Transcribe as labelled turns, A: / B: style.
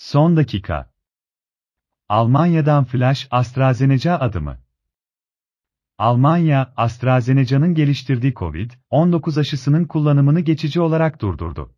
A: Son dakika. Almanya'dan flash AstraZeneca adımı. Almanya, AstraZeneca'nın geliştirdiği COVID-19 aşısının kullanımını geçici olarak durdurdu.